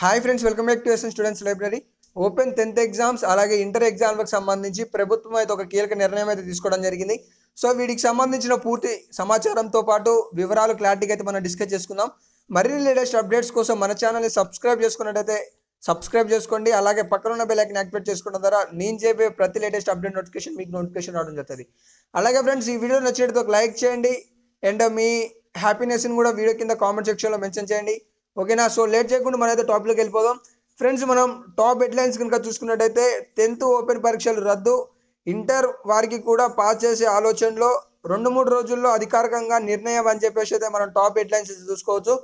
hi friends welcome back to S N students library open tenth exams అలాగే inter ఎగ్జామ్లకు సంబంధించి ప్రభుత్వం అయితే ఒక కీలక నిర్ణయం అయితే తీసుకోవడం జరిగింది సో వీటికి సంబంధించిన పూర్తి సమాచారంతో పాటు వివరాలు క్లారిటీగా అయితే మనం డిస్కస్ చేసుకుందాం మరిన్ని లేటెస్ట్ అప్డేట్స్ కోసం మన ఛానల్ని సబ్స్క్రైబ్ చేసుకున్నట్టయితే సబ్స్క్రైబ్ చేసుకోండి అలాగే పక్కన ఉన్న బెల్ ఐకన్ యాక్టివేట్ చేసుకోవడం ద్వారా నేను చెప్పే ప్రతి లేటెస్ట్ అప్డేట్ నోటిఫికేషన్ మీకు నోటిఫికేషన్ రావడం జరుగుతుంది అలాగే ఫ్రెండ్స్ ఈ వీడియో నచ్చినట్టు లైక్ చేయండి అండ్ మీ హ్యాపీనెస్ని కూడా వీడియో కింద కామెంట్ సెక్షన్లో మెన్షన్ చేయండి ఓకేనా సో లేట్ చేయకుండా మనమైతే టాప్లోకి వెళ్ళిపోదాం ఫ్రెండ్స్ మనం టాప్ హెడ్లైన్స్ కనుక చూసుకున్నట్టయితే టెన్త్ ఓపెన్ పరీక్షలు రద్దు ఇంటర్ వారికి కూడా పాస్ చేసే ఆలోచనలో రెండు మూడు రోజుల్లో అధికారికంగా నిర్ణయం అని చెప్పేసి అయితే మనం టాప్ హెడ్లైన్స్ చూసుకోవచ్చు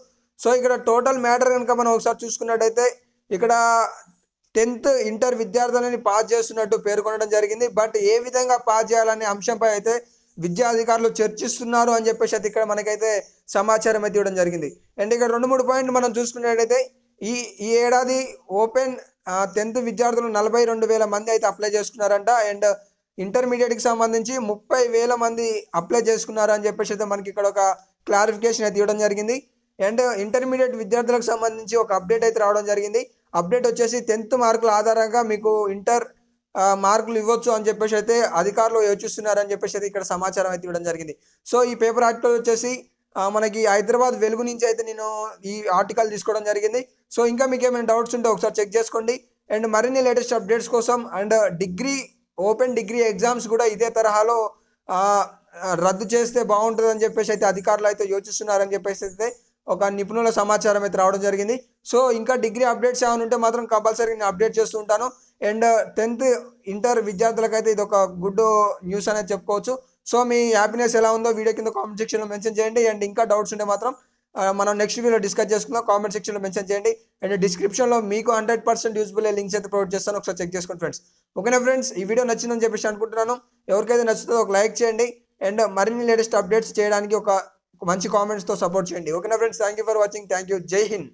సో ఇక్కడ టోటల్ మ్యాటర్ కనుక మనం ఒకసారి చూసుకున్నట్టయితే ఇక్కడ టెన్త్ ఇంటర్ విద్యార్థులని పాస్ చేస్తున్నట్టు పేర్కొనడం జరిగింది బట్ ఏ విధంగా పాస్ చేయాలనే అంశంపై అయితే విద్యాధికారులు చర్చిస్తున్నారు అని చెప్పేసి అయితే ఇక్కడ మనకైతే సమాచారం అయితే ఇవ్వడం జరిగింది అండ్ ఇక్కడ రెండు మూడు పాయింట్లు మనం చూసుకున్నట్టయితే ఈ ఈ ఏడాది ఓపెన్ టెన్త్ విద్యార్థులు నలభై రెండు వేల మంది అయితే అప్లై చేసుకున్నారంట అండ్ ఇంటర్మీడియట్కి సంబంధించి ముప్పై వేల మంది అప్లై చేసుకున్నారు అని చెప్పేసి అయితే మనకి ఇక్కడ ఒక క్లారిఫికేషన్ అయితే ఇవ్వడం జరిగింది అండ్ ఇంటర్మీడియట్ విద్యార్థులకు సంబంధించి ఒక అప్డేట్ అయితే రావడం జరిగింది అప్డేట్ వచ్చేసి టెన్త్ మార్కుల ఆధారంగా మీకు ఇంటర్ మార్కులు ఇవ్వచ్చు అని చెప్పేసి అయితే అధికారులు యోచిస్తున్నారని చెప్పేసి అయితే ఇక్కడ సమాచారం అయితే ఇవ్వడం జరిగింది సో ఈ పేపర్ ఆర్టికల్ వచ్చేసి మనకి హైదరాబాద్ వెలుగు నుంచి అయితే నేను ఈ ఆర్టికల్ తీసుకోవడం జరిగింది సో ఇంకా మీకు ఏమైనా డౌట్స్ ఉంటే ఒకసారి చెక్ చేసుకోండి అండ్ మరిన్ని లేటెస్ట్ అప్డేట్స్ కోసం and degree open degree exams కూడా ఇదే తరహాలో రద్దు చేస్తే బాగుంటుందని చెప్పేసి అయితే అధికారులు అయితే యోచిస్తున్నారని చెప్పేసి అయితే ఒక నిపుణుల సమాచారం అయితే రావడం జరిగింది సో ఇంకా డిగ్రీ అప్డేట్స్ ఏమైనా ఉంటే మాత్రం కంపల్సరీ నేను అప్డేట్ చేస్తూ ఉంటాను అండ్ టెన్త్ ఇంటర్ విద్యార్థులకైతే ఇది ఒక గుడ్ న్యూస్ అనేది చెప్పుకోవచ్చు సో మీ హ్యాపీనెస్ ఎలా ఉందో వీడియో కింద కామెంట్ సెక్షన్లో మెన్షన్ చేయండి అండ్ ఇంకా డౌట్స్ ఉంటే మాత్రం మనం నెక్స్ట్ వీడియో డిస్కస్ చేసుకుందాం కామెంట్ సెక్షన్లో మెన్షన్ చేయండి అండ్ డిస్క్రిప్షన్లో మీకు హండ్రెడ్ పర్సెంట్ యూస్ఫుల్ లింక్స్ అయితే ప్రొవైడ్ చేస్తాను ఒకసారి చెక్ చేసుకోండి ఫ్రెండ్స్ ఓకేనా ఫ్రెండ్స్ ఈ వీడియో నచ్చిందని చెప్పేసి అనుకుంటున్నాను ఎవరికైతే నచ్చుతుందో ఒక లైక్ చేయండి అండ్ మరిన్ని లేటెస్ట్ అప్డేట్స్ చేయడానికి ఒక మంచి కామెంట్స్తో సపోర్ట్ చేయండి ఓకేనా friends thank for watching thank Jai Hind